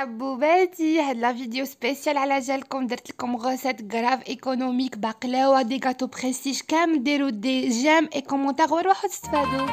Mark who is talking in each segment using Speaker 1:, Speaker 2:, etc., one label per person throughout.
Speaker 1: حبوباتي هاد لا فيديو سبيسيال على جالكم درت لكم غوسات غراف ايكونوميك بقلاوه دي غاتو بريستيج كامل ديروا دي جيم اي كومونتير وروحوا تستفادوا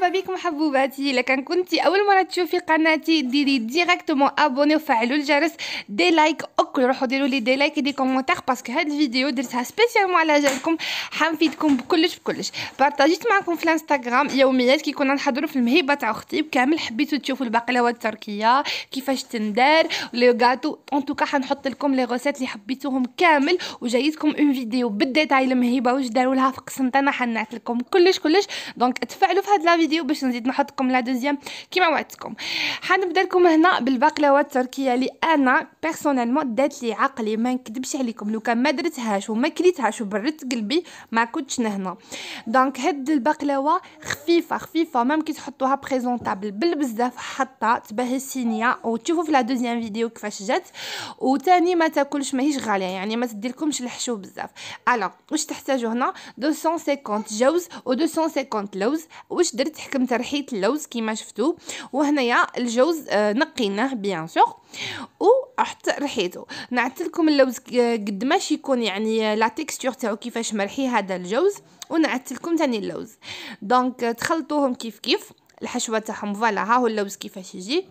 Speaker 1: مرحبا بكم حبوباتي الا كان كنتي اول مره تشوفي قناتي ديري ديريكتومون ابوني وفعلوا الجرس دي لايك اوكل روحوا ديروا لي دي لايك دي كومونتير باسكو هاد الفيديو درتها سبيسيالمون على جالكم حنفيدكم بكلش بكلش بارطاجيت معكم في الانستغرام يوميات كي كنا نحضروا في المهيبه تاع اختي كامل حبيتو تشوفوا البقلاوه التركيه كيفاش تندار لي غاتو ان توكا حنحط لكم لي غوسيت اللي حبيتوهم كامل وجايتكم اون فيديو بالديتاي المهيبه واش داروا لها في قسمتنا حنعت لكم كلش كلش دونك تفعلوا في هاد لا الفيديو باش نزيد نحطكم لا دوزيام كيما وعدتكم حنبدا لكم هنا بالبقلاوه التركيه اللي انا بيرسونيلمون دات لي عقلي ما نكذبش عليكم لو كان ما درتهاش وما كليتهاش وبردت قلبي ما كنتش نهنا دونك هاد البقلاوه خفيفه خفيفه مام كي تحطوها بريزونطابل بالبزاف حتى تبهي سينيه وتشوفوا في لا دوزيام فيديو كيفاش جات وتاني ما تاكلش ماهيش غاليه يعني ما تديركمش الحشو بزاف الوغ واش تحتاجوا هنا 250 جوز و 250 لوز واش درت تحكم ترحيه اللوز كيما شفتو وهنايا الجوز آه، نقيناه بيان سور وحط رحيتو نعت لكم اللوز آه، قد ماشي يكون يعني آه، لا تيكستور تاعو كيفاش مرحي هذا الجوز ونعت لكم ثاني اللوز دونك تخلطوهم كيف كيف الحشوه تاعهم فوالا ها هو اللوز كيفاش يجي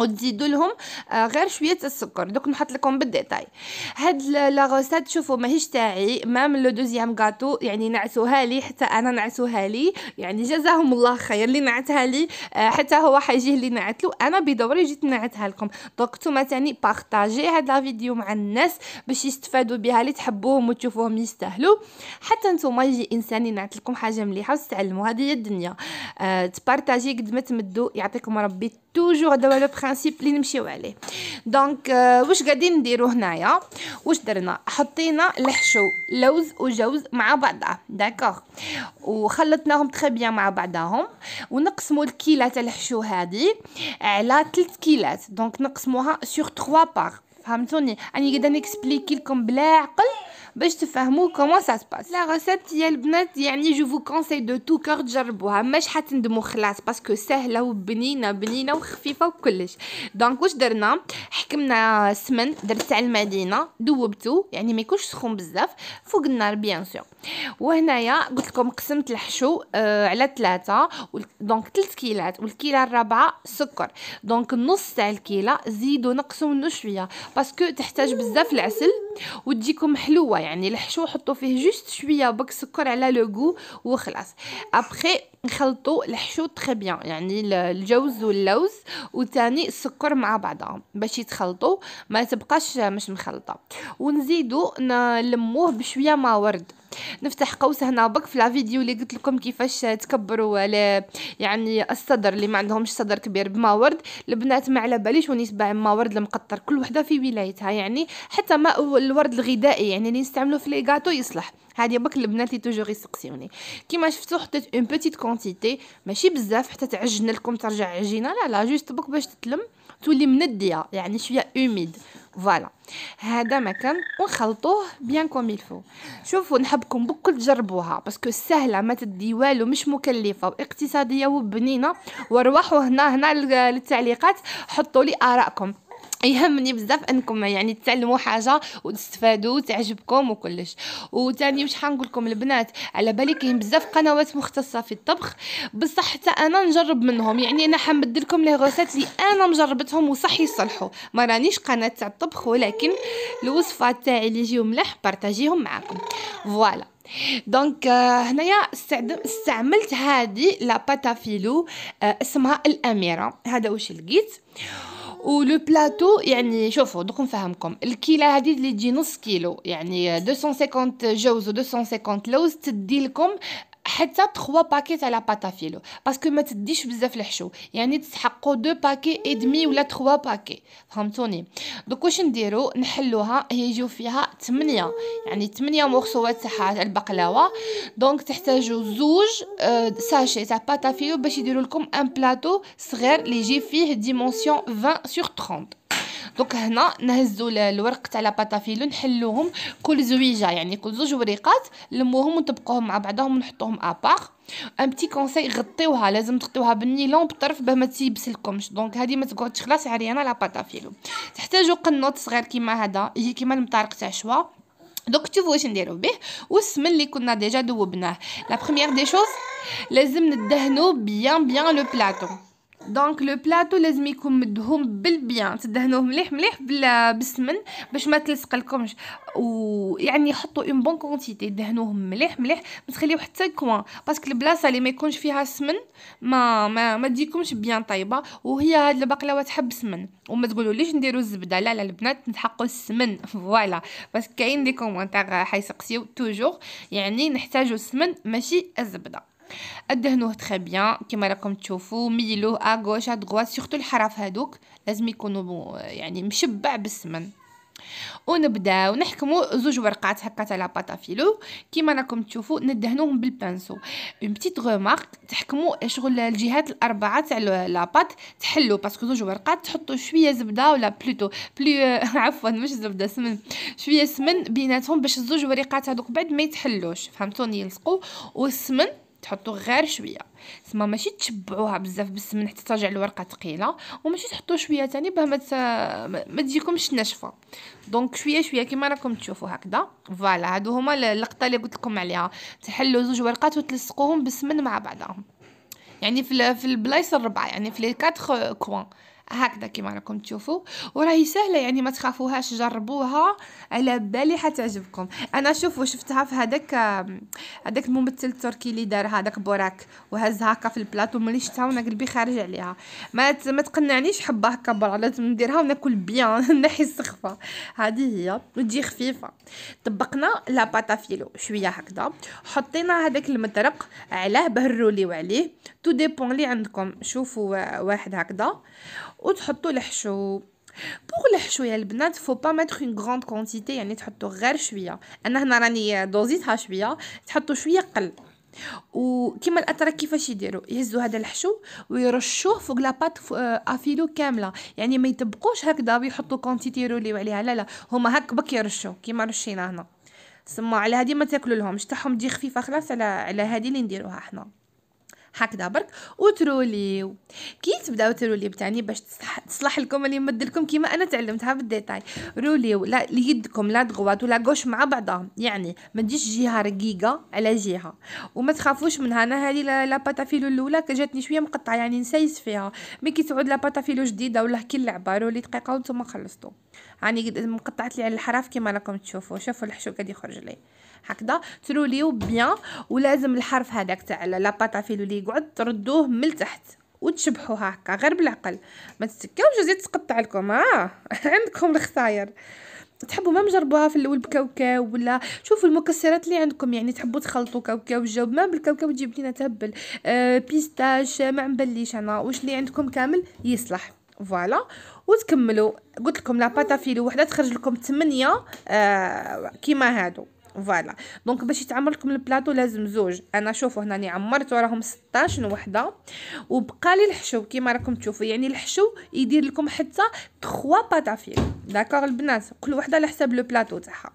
Speaker 1: وتزيدوا لهم آه، غير شويه السكر دوك نحط لكم بالديتاي هاد لا غوسات شوفوا ماهيش تاعي مام لو دوزيام غاتو يعني نعسوها لي حتى انا نعسوها لي يعني جزاهم الله خير اللي نعتها لي آه، حتى هو حيجيه اللي نعتلو انا بدوري جيت نعتها لكم دوك نتوما تاني بارطاجي هاد لا فيديو مع الناس باش يستفادوا بها اللي تحبوهم وتشوفوهم يستاهلوا حتى نتوما يجي انسان ينعت لكم حاجه مليحه وتتعلموا هذه هي الدنيا أه تبارطاجي قد ما تمدوا يعطيكم ربي توجور دابا لو برانسيب اللي نمشيو عليه دونك آه، واش غادي نديرو هنايا واش درنا حطينا الحشو لوز وجوز مع بعضها داكوغ وخلطناهم تري بيان مع بعضهم ونقسموا الكيله تاع الحشو هذه على 3 كيلات دونك نقسموها سور 3 بار فهمتوني اني قاعده نكسبليكي لكم بلا عقل باش تفهموا كومون سا سباس لا غسات يا البنات يعني جو فو كونساي دو تو كور تجربوها مش حتندموا خلاص باسكو سهله وبنينه بنينه وخفيفه وكلش دونك واش درنا حكمنا سمن درت تاع المدينه دوبتو يعني ما يكونش سخون بزاف فوق النار بيان سور وهنايا قلت لكم قسمت الحشو آه على ثلاثة دونك 3 كيلات والكيلة الرابعة سكر دونك نص تاع الكيلة زيدوا نقصوا منه شوية باسكو تحتاج بزاف العسل وتجيكم حلوة يعني يعني الحشو حطوا فيه جوست شويه بك سكر على لو غو وخلاص ابخي نخلطوا الحشو تري بيان يعني الجوز واللوز وثاني السكر مع بعضهم باش يتخلطوا ما تبقاش مش مخلطه ونزيدوا نلموه بشويه ما ورد نفتح قوس هنا بك في لا فيديو اللي قلت لكم كيفاش تكبروا يعني الصدر اللي ما عندهمش صدر كبير بما ورد البنات ما على باليش ونسبة ما ورد المقطر كل وحده في ولايتها يعني حتى ماء الورد الغذائي يعني اللي نستعملو في لي يصلح هادي بك البنات اللي توجور يسقسيوني كيما شفتو حطيت اون بوتيت كونتيتي ماشي بزاف حتى تعجن لكم ترجع عجينه لا لا جوست بك باش تتلم تولي منديه يعني شويه اوميد فوالا هذا مكان ونخلطوه بيان كوم الفو شوفوا نحبكم بكل تجربوها باسكو سهله ما تدي والو مش مكلفه واقتصاديه وبنينه وارواحوا هنا هنا للتعليقات حطوا لي ارائكم يهمني بزاف انكم يعني تعلموا حاجه وتستفادوا وتعجبكم وكلش وثاني واش حنقول لكم البنات على بالي كاين بزاف قنوات مختصه في الطبخ بصح حتى انا نجرب منهم يعني انا حنبدل لكم لي غوسات اللي انا مجربتهم وصح يصلحوا ما رانيش قناه تاع الطبخ ولكن الوصفات تاعي اللي يجيو ملح بارطاجيهم معاكم فوالا دونك euh, هنايا استعملت هذه لا باتافيلو آه، اسمها الاميره هذا واش لقيت ولو بلاطو يعني شوفوا دوك نفهمكم الكيله هذه اللي تجي نص كيلو يعني 250 جوز و 250 لوز تدي لكم حتى 3 باكي تاع لا باتا فيلو باسكو ما تديش بزاف الحشو يعني تسحقوا دو باكي اي دمي ولا 3 باكي فهمتوني دوك واش نديرو نحلوها هي يجيو فيها 8 يعني 8 مورسوات تاع البقلاوه دونك تحتاجوا زوج آه، ساشي تاع باتا فيلو باش يديروا لكم ان بلاطو صغير اللي يجي فيه ديمونسيون 20 سور 30 دوك هنا نهزوا الورق تاع لاباتافيلو نحلوهم كل زويجه يعني كل زوج وريقات نلموهم ونطبقوهم مع بعضهم ونحطوهم ابار ان بتي كونساي غطيوها لازم تغطيوها بالنيلون بالطرف باه ما تيبس دونك هذه ما تقعدش خلاص عريانه لاباتافيلو تحتاجوا قنوط صغير كيما هذا يجي كيما المطارق تاع شوا دونك تشوفوا واش نديرو به والسمن اللي كنا ديجا دوبناه لا بروميير دي شوز لازم ندهنو بيان بيان لو بلاطو دونك لو بلاطو لازم يكون مدهوم بالبيان تدهنوه مليح مليح بالسمن باش ما تلصق لكمش ويعني حطوا اون بون كونتيتي دهنوه مليح مليح ما تخليوه حتى كوان باسكو البلاصه اللي ما يكونش فيها سمن ما ما, ما تجيكمش بيان طايبه وهي هاد البقلاوه تحب سمن وما تقولوا ليش نديروا الزبده لا لا البنات نتحقوا السمن فوالا باسكو كاين دي كومونتير حيسقسيو توجور يعني نحتاجوا السمن ماشي الزبده ادهنوه تخي بيان كما راكم تشوفوا ميلوه غوش ا دغوات سورتو الحرف هادوك لازم يكونوا يعني مشبع بالسمن نبداو نحكمو زوج ورقات هكا تاع فيلو كيما راكم تشوفوا ندهنوهم بالبانسو اون بتيت غومارك تحكموا شغل الجهات الاربعه تاع لاباط تحلوا باسكو زوج ورقات تحطوا شويه زبده ولا بلوتو بلو عفوا مش زبده سمن شويه سمن بيناتهم باش الزوج ورقات هذوك بعد ما يتحلوش فهمتوني يلصقوا والسمن تحطوا غير شويه سما ماشي تشبعوها بزاف بالسمن حتى ترجع الورقه ثقيله وماشي تحطوا شويه تاني باه مت... ما تجيكمش ناشفه دونك شويه شويه كما راكم تشوفوا هكذا فوالا هادو هما اللقطه اللي قلت لكم عليها تحلوا زوج ورقات وتلصقوهم بالسمن مع بعضهم يعني في في البلايص الربعه يعني في لي 4 كوان هكذا كما راكم تشوفوا وراهي سهله يعني ما تخافوهاش جربوها على بالي حتعجبكم انا شوفوا شفتها في هذاك هذاك الممثل التركي اللي دار هذاك بوراك وهز هكا في البلاطو ملي شفتها وانا قلبي خارج عليها ما ما تقنعنيش حبه هكا برا لازم نديرها وناكل بيان نحي السخفه هذه هي وتجي خفيفه طبقنا لا باتافيلو شويه هكذا حطينا هذاك المطرق علاه بهرولي عليه تو ديبون لي عندكم شوفوا واحد هكذا وتحطوا الحشو بوغ الحشو يا البنات فو با ماتر اون غروند كونتيتي يعني تحطوا غير شويه انا هنا راني دوزيتها شويه تحطوا شويه قل وكما الاتراك كيفاش يديروا يهزوا هذا الحشو ويرشوه فوق لاباط افيلو كامله يعني ما يطبقوش هكذا ويحطوا كونتيتي يروليو عليها لا لا هما هك بك يرشوا كيما رشينا هنا سما على هذه ما تاكلوا لهمش تاعهم تجي خفيفه خلاص على على هذه اللي نديروها حنا هكذا برك وتروليو كي تبداو تروليو بتعني باش تصلح, لكم اللي يمد لكم كيما انا تعلمتها بالديتاي روليو لا ليدكم لا دغوات ولا غوش مع بعضهم يعني ما تجيش جهه رقيقه على جهه وما تخافوش منها انا هذه لا باتافيلو الاولى جاتني شويه مقطعه يعني نسيس فيها مي كي تعود لا باتافيلو جديده ولا كي لعبه رولي دقيقه وانتم خلصتوا هاني يعني مقطعت لي على الحراف كيما راكم تشوفوا شوفوا الحشوكه اللي خرج لي هكذا تروليو بيان ولازم الحرف هذاك تاع لاباطافيل اللي يقعد تردوه من تحت وتشبحوها هكا غير بالعقل ما تتكاوش زيد تقطع لكم ها آه، عندكم الخساير تحبوا ما مجربوها في الاول بكاوكاو ولا شوفوا المكسرات اللي عندكم يعني تحبوا تخلطوا كاوكاو جاوب ما بالكاوكاو تجيب لينا تهبل آه بيستاش آه، ما مبليش انا واش اللي عندكم كامل يصلح فوالا وتكملوا قلت لكم لا باتافيلو وحده تخرج لكم 8 آه كيما هادو فوالا دونك باش يتعمر لكم البلاطو لازم زوج انا شوفوا هنا عمرت وراهم 16 وحده وبقى لي الحشو كيما راكم تشوفوا يعني الحشو يدير لكم حتى 3 باتافيل داكوغ البنات كل وحده على حساب لو بلاطو تاعها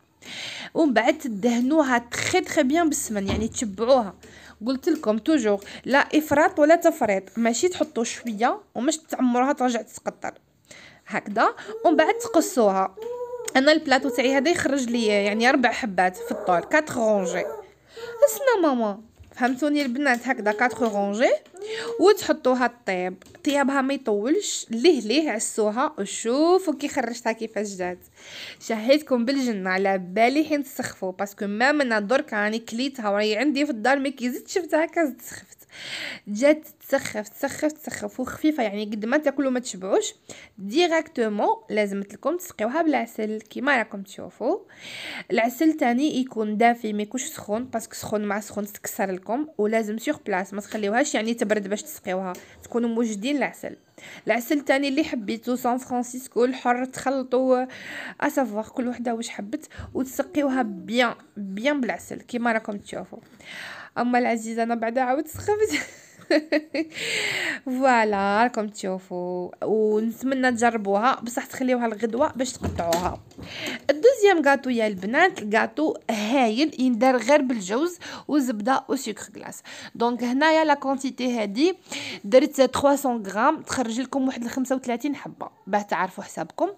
Speaker 1: ومن بعد تدهنوها تخي تخي بيان بالسمن يعني تشبعوها قلت لكم توجور لا افراط ولا تفريط ماشي تحطوا شويه ومش تعمروها ترجع تتقطر هكذا ومن بعد تقصوها انا البلاطو تاعي هذا يخرج لي يعني اربع حبات في الطول 4 رونجي اسنا ماما فهمتوني البنات هكذا 4 رونجي وتحطوها طيب طيابها ما يطولش ليه ليه عسوها وشوفوا كي خرجتها كيفاش جات شهيتكم بالجنه على بالي حين تسخفوا باسكو ما من درك راني كليتها وراي عندي في الدار ما زدت شفتها كازت سخفت جات تسخف تسخف تسخف وخفيفه يعني قد ما تاكلوا ما تشبعوش ديراكتومون لازم لكم تسقيوها بالعسل كيما راكم تشوفوا العسل تاني يكون دافي ما يكونش سخون باسكو سخون مع سخون تكسر لكم ولازم سيغ بلاص ما تخليوهاش يعني تبرد باش تسقيوها تكونوا موجدين العسل العسل تاني اللي حبيتو سان فرانسيسكو الحر تخلطوا اسافوار كل وحده واش حبت وتسقيوها بيان بيان بالعسل كيما راكم تشوفوا أما العزيزة أنا بعدا عاود سخفت فوالا راكم تشوفوا ونتمنى تجربوها بصح تخليوها الغدوه باش تقطعوها الدوزيام غاتو يا البنات غاتو هايل يندار غير بالجوز وزبده وسكر كلاس دونك هنايا لا كونتيتي هادي درت 300 غرام تخرج لكم واحد 35 حبه باه تعرفوا حسابكم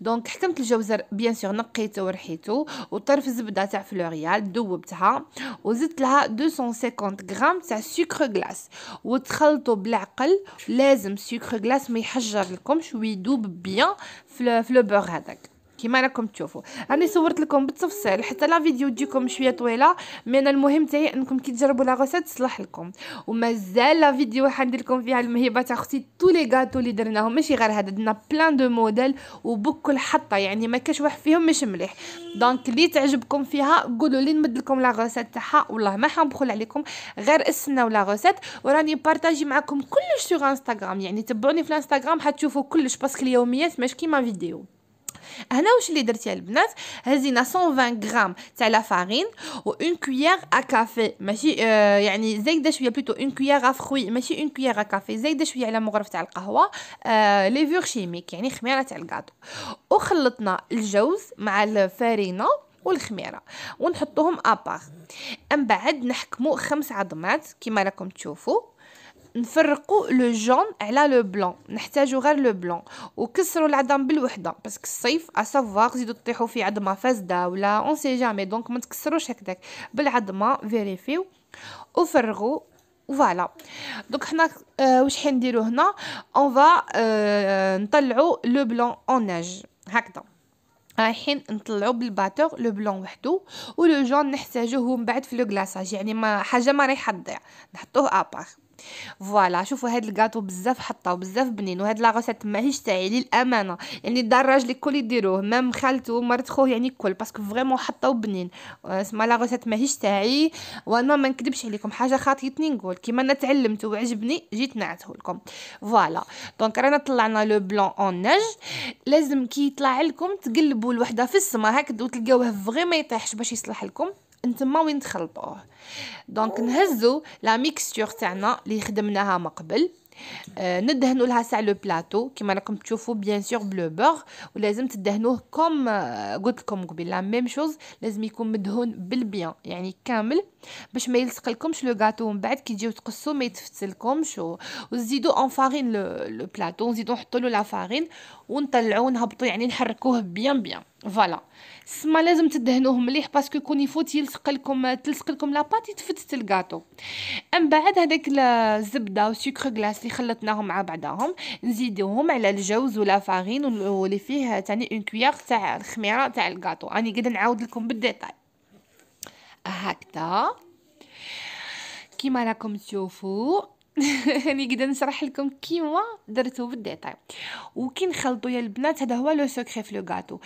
Speaker 1: دونك حكمت الجوزر بيان سور نقيته ورحيته وطرف زبده تاع فلوريال دوبتها وزدت لها 250 غرام تاع سكر كلاس وتخلطوا بالعقل لازم سكر غلاس ما يحجر لكمش ويدوب بيان في لو بور هذاك كيما راكم تشوفوا راني صورت لكم بالتفصيل حتى لا فيديو تجيكم شويه طويله مي انا المهم تاعي انكم كي تجربوا لا غوسيت تصلح لكم ومازال لا فيديو حندير لكم فيها المهيبه تاع اختي تو لي غاتو اللي درناهم ماشي غير هذا درنا بلان دو موديل وبكل حطه يعني ما كاش واحد فيهم مش مليح دونك اللي تعجبكم فيها قولوا لي نمد لكم لا غوسيت تاعها والله ما حنبخل عليكم غير استناو لا غوسيت وراني بارطاجي معكم كلش سوغ انستغرام يعني تبعوني في الانستغرام حتشوفوا كلش باسكو اليوميات ماشي كيما فيديو هنا واش اللي درتي البنات هزينا 120 غرام تاع لا فارين و اون كويير ا كافي ماشي آه يعني زايده شويه بلوتو اون كويير ا فروي ماشي اون كويير ا كافي زايده شويه على مغرف تاع القهوه آه فيغ شيميك يعني خميره تاع الكادو وخلطنا الجوز مع الفارينه والخميره ونحطوهم ابار من بعد نحكمو خمس عظمات كما راكم تشوفوا نفرقوا لو جون على لو بلون نحتاجو غير لو بلون وكسروا العظم بالوحده باسكو الصيف اسافوار زيدوا تطيحوا في عظمه فاسده ولا اون سي جامي دونك ما تكسروش هكذاك بالعظمه فيريفيو وفرغوا فوالا دونك حنا اه واش حنديرو هنا اون فا اه نطلعوا لو بلون اون ناج هكذا رايحين نطلعوا بالباتور لو بلون وحده ولو جون نحتاجوه من بعد في لو كلاصاج يعني ما حاجه ما رايحه تضيع نحطوه ابار فوالا شوفوا هاد الكاطو بزاف حطه بزاف بنين وهاد لا غوسيت ماهيش تاعي للامانه يعني دار الراجل الكل يديروه مام خالته مرت خوه يعني الكل باسكو فريمون حطاو بنين اسما آه، لا غوسيت ماهيش تاعي وانا ما نكذبش عليكم حاجه خاطيتني نقول كيما انا تعلمت وعجبني جيت نعته لكم فوالا دونك رانا طلعنا لو بلون اون نج لازم كي يطلع لكم تقلبوا الوحده في السما هكذا وتلقاوه فريمون ما يطيحش باش يصلح لكم نتما وين تخلطوه دونك نهزو لا ميكستور تاعنا اللي خدمناها من قبل آه ندهنوا لها ساع لو بلاطو كيما راكم تشوفوا بيان سور بلو بور ولازم تدهنوه كوم آه، قلت لكم قبل لا ميم شوز لازم يكون مدهون بالبيان يعني كامل باش ما لكمش لو غاتو من بعد كي تجيو تقصوا ما يتفتلكمش وزيدوا اون فارين لو بلاطو نزيدوا نحطوا له لا فارين ونطلعوه نهبطو يعني نحركوه بيان بيان فوالا سما لازم تدهنوه مليح باسكو يكون يفوت يلصق لكم تلصق لكم لاباط يتفتت الكاطو من بعد هذاك الزبده وسكر غلاس اللي خلطناهم مع بعضهم نزيدوهم على الجوز ولا فارين واللي فيه تاني اون كويار تاع الخميره تاع الكاطو راني قاعده نعاود لكم بالديتاي هكذا كيما راكم تشوفوا راني قد نشرح لكم كيما درتو بالديتاي وكي نخلطو يا البنات هذا هو لو سوكري في لو غاتو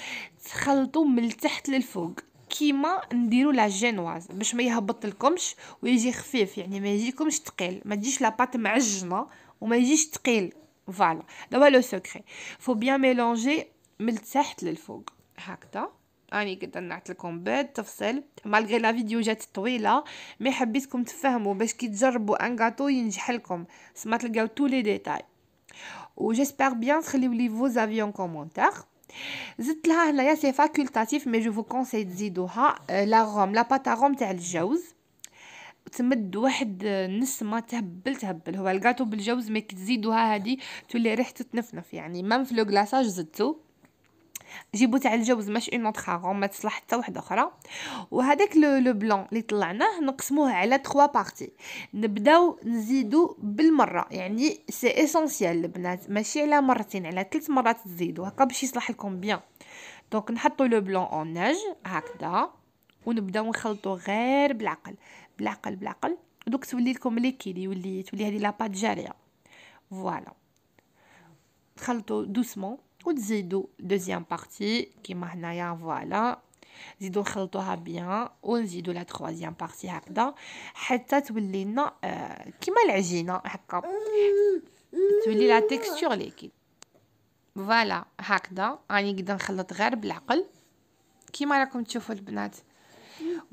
Speaker 1: تخلطو من التحت للفوق كيما نديرو لا جينواز باش ما يهبط لكمش ويجي خفيف يعني ما يجيكمش ثقيل ما تجيش لا بات معجنه وما يجيش ثقيل فوالا هذا هو لو سوكري فو بيان ميلونجي من التحت للفوق هكذا اني قد نعت لكم بالتفصيل مالغي لا فيديو جات طويله مي حبيتكم تفهموا باش كي تجربوا ان غاتو ينجح لكم سما تلقاو تو لي ديتاي و جيسبر بيان تخليو لي فو زافي اون كومونتير زدت لها هنايا سي فاكولتاتيف مي جو فو كونساي تزيدوها آه، لا روم لا باتا روم تاع الجوز تمد واحد نسمه آه، تهبل تهبل هو الكاطو بالجوز مي كي تزيدوها هادي تولي ريحته تنفنف يعني مام في لو زدتو جيبو تاع الجوز ماشي اون نوت خارون ما تصلح حتى وحده اخرى وهذاك لو لو بلون اللي طلعناه نقسموه على 3 بارتي نبداو نزيدو بالمره يعني سي ايسونسيال البنات ماشي على مرتين على ثلاث مرات تزيدو هكا باش يصلح لكم بيان دونك نحطو لو بلون اون ناج هكذا ونبداو نخلطو غير بالعقل بالعقل بالعقل دوك تولي لكم ليكيد يولي تولي هذه لاباط جاريه فوالا تخلطو دوسمون وتزيدوا دوزيام بارتي كيما هنايا فوالا نزيدو نخلطوها بيان ونزيدوا لا تخوازيام بارتي هكذا حتى تولي لنا كيما اه، العجينه هكا تولي لا تيكستور ليكيد فوالا هكذا راني نقدر نخلط غير بالعقل كيما راكم تشوفوا البنات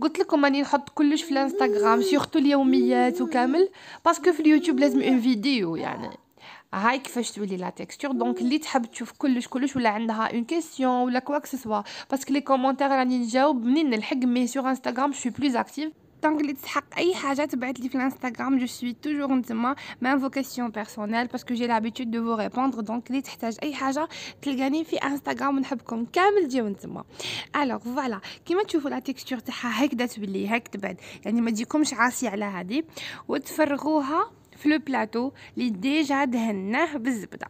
Speaker 1: قلت لكم راني نحط كلش في الانستغرام سورتو اليوميات وكامل باسكو في اليوتيوب لازم اون فيديو يعني هاي كيفاش تولي لا تيكستور دونك اللي تحب تشوف كلش كلش ولا عندها اون كيسيون ولا كوا سوا باسكو لي كومونتير راني نجاوب منين نلحق مي سور انستغرام شو بلوز اكتيف دونك اللي تسحق اي حاجه تبعث لي في الانستغرام جو سوي توجور نتما مام فوكاسيون بيرسونيل باسكو جي لابيتود دو فو ريبوندر دونك اللي تحتاج اي حاجه تلقاني في انستغرام ونحبكم كامل جيو نتما الوغ فوالا كيما تشوفوا لا تيكستور تاعها هكذا تولي هكذا تبعد يعني ما تجيكمش عاسيه على هذه وتفرغوها في لو بلاطو اللي ديجا دهناه بالزبده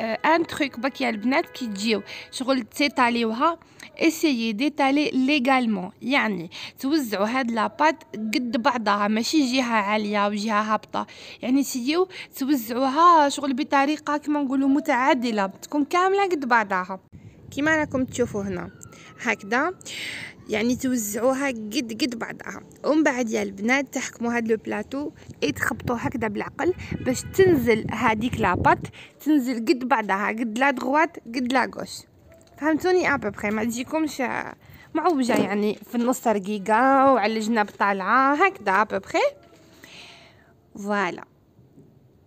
Speaker 1: آه، ان تروك باكي البنات كي تجيو شغل تيطاليوها اسيي ديتالي ليغالمون يعني توزعوا هاد لاباط قد بعضها ماشي جهه عاليه وجهه هابطه يعني سيو توزعوها شغل بطريقه كما نقولوا متعادله تكون كامله قد بعضها كما راكم تشوفوا هنا هكذا يعني توزعوها قد قد بعضها ومن بعد يا البنات تحكموا هاد لو بلاطو اي تخبطوا هكذا بالعقل باش تنزل هذيك لاباط تنزل قد بعضها قد لا دغوات قد لا غوش فهمتوني ابوبخي ما تجيكمش معوجه يعني في النص رقيقه وعلى الجناب طالعه هكذا ابوبخي فوالا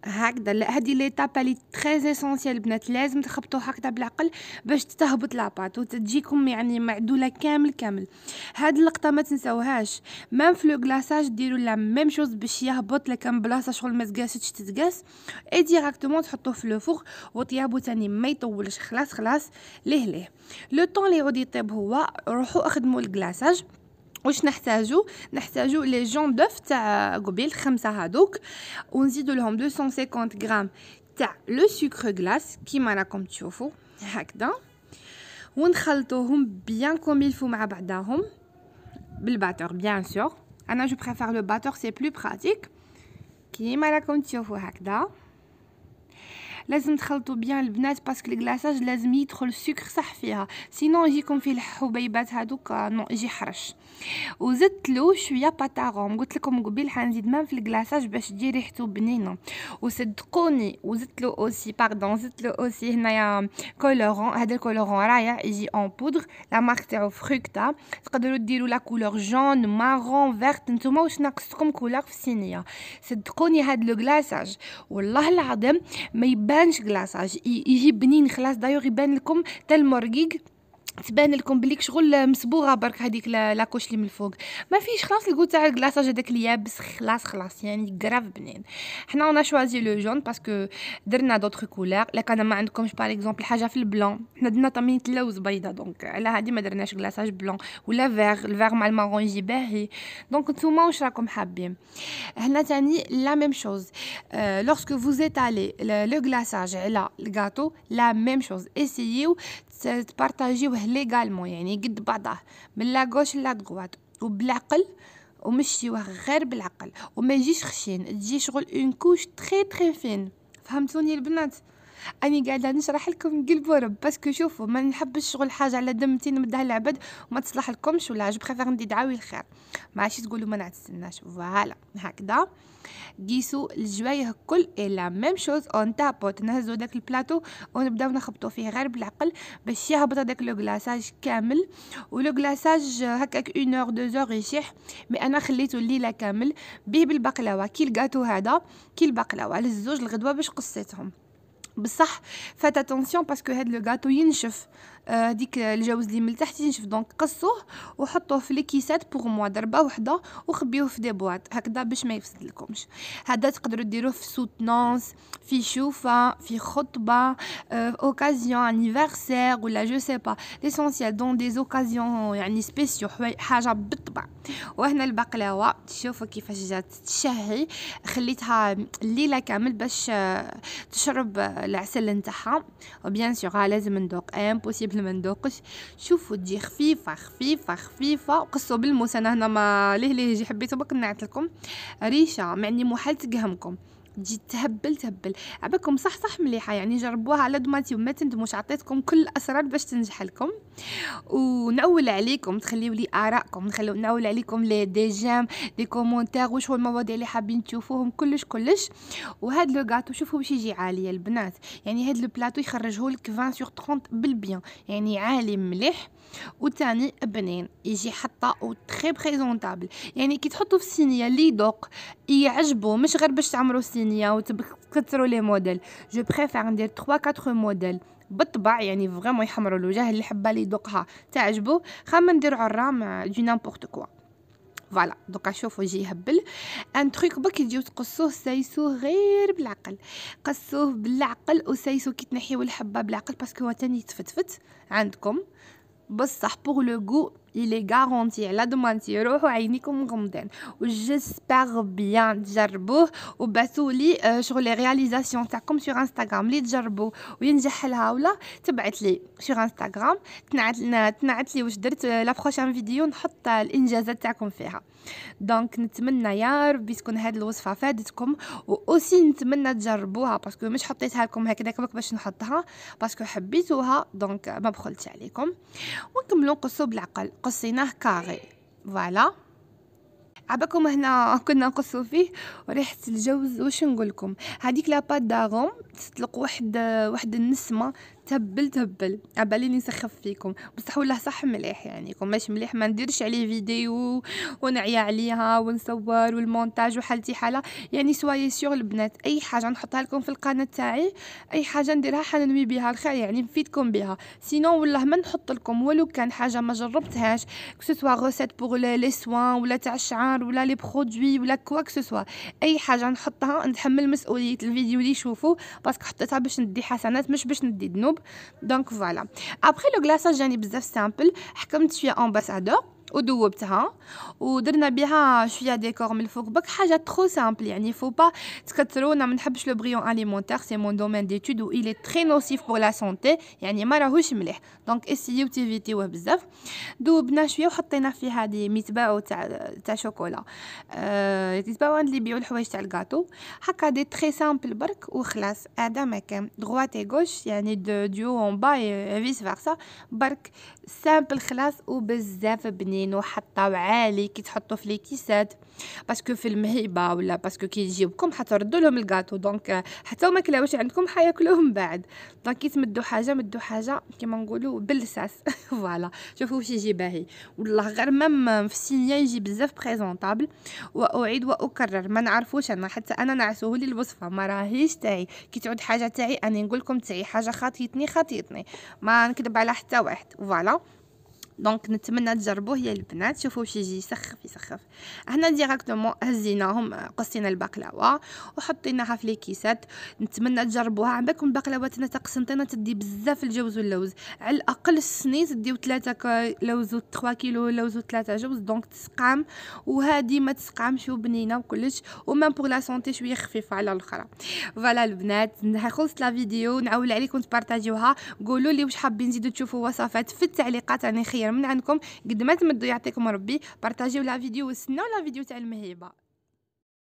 Speaker 1: هكذا لا هذه ليتاب لي تري اسونسييل بنات لازم تخبطوا هكذا بالعقل باش تهبط لاباط وتجيكم يعني معدوله كامل كامل هاد اللقطه ما تنساوهاش مام فلو غلاساج ديروا لا ميم شوز باش يهبط لكن بلاصه شغل ما تقاسش تتقاس اي ديراكتومون تحطوه في لو فوغ وطيابو تاني ما يطولش خلاص خلاص ليه ليه لو طون لي غادي يطيب هو روحوا اخدموا الكلاصاج واش نحتاجو نحتاجو لي جون دوف تاع قبيل خمسه هادوك ونزيدو لهم 250 غرام تاع لو سكر غلاس كيما راكم تشوفوا هكذا ونخلطوهم بيان كوم يلفو مع بعضهم بالباتور بيان سور انا جو بريفير لو باتور سي بلو براتيك كيما راكم تشوفوا هكذا لازم تخلطوا بيان البنات باسكو الكلاصاج لازم يدخل السكر صح فيها سينو يجيكم فيه الحبيبات هذوك آه، نو يجي حرش وزدت له شويه باتاغون قلت لكم قبيل حنزيد مام في الكلاصاج باش تجي ريحته بنينه وصدقوني وزدت له اوسي باردون زدت له اوسي هنايا كولورون هذا الكولورون رائع يجي اون بودغ لا مارك تاعو فروكتا تقدروا ديروا لا كولور جون مارون فيرت نتوما واش ناقصكم كولور في الصينيه صدقوني هاد لو كلاصاج والله العظيم ما يبانش كلاصاج يجي بنين خلاص دايوغ يبان لكم تال مرقيق تبان لكم بليك شغل مصبوغه برك هذيك لاكوش اللي من الفوق ما فيش خلاص الكو تاع الكلاصاج هذاك اليابس خلاص خلاص يعني كراف بنين حنا انا شوازي لو جون باسكو درنا دوطخ كولور لا كان ما عندكمش باغ اكزومبل حاجه في البلون حنا درنا طمينه اللوز بيضاء دونك على هذه ما درناش كلاصاج بلون ولا فيغ الفيغ مع جي باهي دونك نتوما واش راكم حابين هنا تاني لا ميم شوز لورسكو فوزيت علي لو كلاصاج على الكاطو لا ميم شوز اسييو تبارطاجيوه ليغالمون يعني قد بعضاه من لا غوش لا دغوات وبالعقل ومشيوه غير بالعقل وما يجيش خشين تجي شغل اون كوش تري تري فين فهمتوني البنات أني قاعدة نشرح لكم ورب باسكو شوفوا ما نحبش شغل حاجة على دمتي نمدها للعباد وما تصلح لكمش ولا عجب بريفير ندي دعاوي الخير ما عادش تقولوا ما نعتسناش فوالا هكذا قيسوا الجوايه الكل اي لا ميم شوز اون تابوت نهزوا داك البلاطو ونبداو نخبطوا فيه غير بالعقل باش يهبط داك لو غلاساج كامل ولو غلاساج هكاك 1 اور 2 اور يشيح مي انا خليته الليله كامل بيه بالبقلاوه كي الكاطو هذا كي البقلاوه على الزوج الغدوه باش قصيتهم Faites attention parce que le gâteau yin chef. هذيك آه، الجوز اللي من التحت ينشف دونك قصوه وحطوه في الكيسات بوغ موا ضربه وحده وخبيوه في دي بواط هكذا باش ما يفسد لكمش هذا تقدروا ديروه في سوتنونس في شوفه في خطبه اوكازيون آه، انيفرسير ولا جو سي با ليسونسيال دون دي اوكازيون يعني سبيسيو حاجه بالطبع وهنا البقلاوه تشوفوا كيفاش جات تشهي خليتها الليله كامل باش آه، تشرب العسل نتاعها بيان سيغ لازم ندوق امبوسيبل ما ندوقش شوفوا تجي خفيفه خفيفه خفيفه وقصوا بالموس انا هنا ما ليه ليه جي حبيتو بك نعت لكم ريشه معني محال تقهمكم تجي تهبل تهبل عباكم صح صح مليحه يعني جربوها على دماتي وما تندموش عطيتكم كل الاسرار باش تنجح لكم ونعول عليكم تخليوا لي آراءكم نخليو نعول عليكم لي دي جام دي كومونتير وشو المواضيع اللي حابين تشوفوهم كلش كلش وهاد لو غاتو شوفوا باش يجي عاليه البنات يعني هاد البلاطو يخرجه لك 20 سور 30 بالبيان يعني عالي مليح والثاني بنين يجي حطه تخي بريزونطابل يعني كي تحطو في الصينيه اللي دوق يعجبو مش غير باش تعمرو الصينيه وتكثروا لي موديل جو بريفير ندير 3 4 موديل بالطبع يعني فريمون يحمروا الوجه اللي حبه اللي يذوقها تعجبو خاما ندير عرام دي نامبورت كوا فوالا دوكا شوفوا جي يهبل ان تروك برك تجيو تقصوه سايسوه غير بالعقل قصوه بالعقل وسايسو كي تنحيو الحبه بالعقل باسكو هو تاني يتفتفت عندكم بصح بوغ لو غو est garanti la demande روحوا عينيكم مغمضين وجيسبر بيان تجربوه وبعثوا لي شغل لي رياليزاسيون تاعكم سور انستغرام لي تجربوا وينجح لها ولا تبعت لي سور انستغرام تنعت تنعت لي واش درت لا بروشين فيديو نحط الانجازات تاعكم فيها دونك نتمنى يا ربي تكون هاد الوصفه فادتكم واوسي نتمنى تجربوها باسكو مش حطيتها لكم هكذاك باش نحطها باسكو حبيتوها دونك ما بخلتش عليكم ونكملوا نقصو بالعقل قصيناه كاغي فوالا عباكم هنا كنا نقصو فيه وريحه الجوز واش نقول لكم هذيك لاباط داغوم تطلق واحد واحد النسمه تهبل تهبل عبالي نسخف فيكم بصح والله صح مليح يعني كون ماشي مليح ما نديرش عليه فيديو ونعيا عليها ونصور والمونتاج وحالتي حاله يعني سوايي سيغ البنات اي حاجه نحطها لكم في القناه تاعي اي حاجه نديرها حننوي بها الخير يعني نفيدكم بها سينو والله ما نحط لكم ولو كان حاجه ما جربتهاش كسوا غوسيت بوغ لي سوان ولا تاع الشعر ولا لي برودوي ولا كوا سوا اي حاجه نحطها نتحمل مسؤوليه الفيديو اللي يشوفوا باسكو حطيتها باش ندي حسنات مش باش ندي ذنوب Donc voilà. Après le glaçage, j'en j'ai simple. Comme tu es ambassadeur, وذوبتها ودرنا بها شويه ديكور من الفوق برك حاجه ترو سامبل يعني فو با تكثروا انا ما نحبش لو بريون اليمونتير سي مون دومين ديتود و الي تري نوسيف بور لا سونتي يعني ما راهوش مليح دونك اسيو تيفيتيوه بزاف دوبنا شويه وحطينا في هذه متباع تاع تاع شوكولا أه... يتباعوا عند اللي يبيعوا الحوايج تاع الكاطو هكا دي تري سامبل برك وخلاص هذا ما كان دروات اي غوش يعني دو ديو اون با فيس فيرسا برك سامبل خلاص وبزاف بني زوينين وحطاو عالي كي تحطوا في ليكيسات باسكو في المهيبه ولا باسكو كي يجيبكم حتردوا لهم الكاطو دونك حتى ما كلاوش عندكم حياكلوهم بعد دونك كي تمدوا حاجه مدوا حاجه كيما نقولوا بالساس فوالا شوفوا واش يجي باهي والله غير مام في السينيا يجي بزاف بريزونطابل واعيد واكرر ما نعرفوش انا حتى انا نعسوه لي الوصفه ما راهيش تاعي كي تعود حاجه تاعي انا نقول لكم تاعي حاجه خاطيتني خاطيتني ما نكذب على حتى واحد فوالا دونك نتمنى تجربوه يا البنات شوفوا واش يجي يسخف يسخف هنا ديريكتومون هزيناهم قصينا البقلاوه وحطيناها في الكيسات نتمنى تجربوها عندكم بقلاوات تقسنطينه تدي بزاف الجوز واللوز على الاقل السني تديو 3 لوز و 3 كيلو لوز و 3 جوز دونك تسقام وهذه ما تسقامش وبنينه وكلش ومام بوغ لا سونتي شويه خفيفه على الاخرى فوالا البنات خلصت لا فيديو نعول عليكم تبارطاجيوها قولوا لي واش حابين تزيدوا تشوفوا وصفات في التعليقات راني خير من عندكم قد ما تمدوا يعطيكم ربي بارطاجيو لا فيديو وسناو لا فيديو تاع المهيبه